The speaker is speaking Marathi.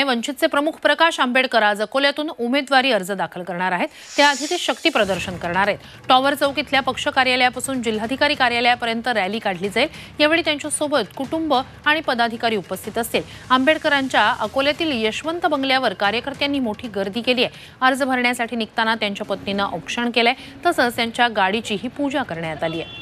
हे वंचितचे प्रमुख प्रकाश आंबेडकर आज अकोल्यातून उमेदवारी अर्ज दाखल करणार आहेत त्याआधी ते शक्ती प्रदर्शन करणार आहेत टॉवर चौक इथल्या पक्ष कार्यालयापासून जिल्हाधिकारी कार्यालयापर्यंत रॅली काढली जाईल यावेळी त्यांच्यासोबत कुटुंब आणि पदाधिकारी उपस्थित असतील आंबेडकरांच्या अकोल्यातील यशवंत बंगल्यावर कार्यकर्त्यांनी मोठी गर्दी केली आहे अर्ज भरण्यासाठी निघताना त्यांच्या पत्नीनं औक्षण केलंय तसंच त्यांच्या गाडीचीही पूजा करण्यात आली आहे